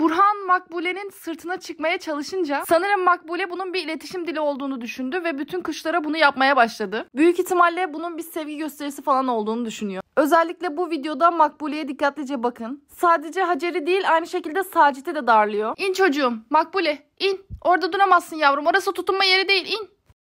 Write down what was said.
Burhan Makbule'nin sırtına çıkmaya çalışınca sanırım Makbule bunun bir iletişim dili olduğunu düşündü ve bütün kuşlara bunu yapmaya başladı. Büyük ihtimalle bunun bir sevgi gösterisi falan olduğunu düşünüyor. Özellikle bu videoda Makbule'ye dikkatlice bakın. Sadece Hacer'i değil aynı şekilde Sacit'i de darlıyor. İn çocuğum Makbule in orada duramazsın yavrum orası tutunma yeri değil in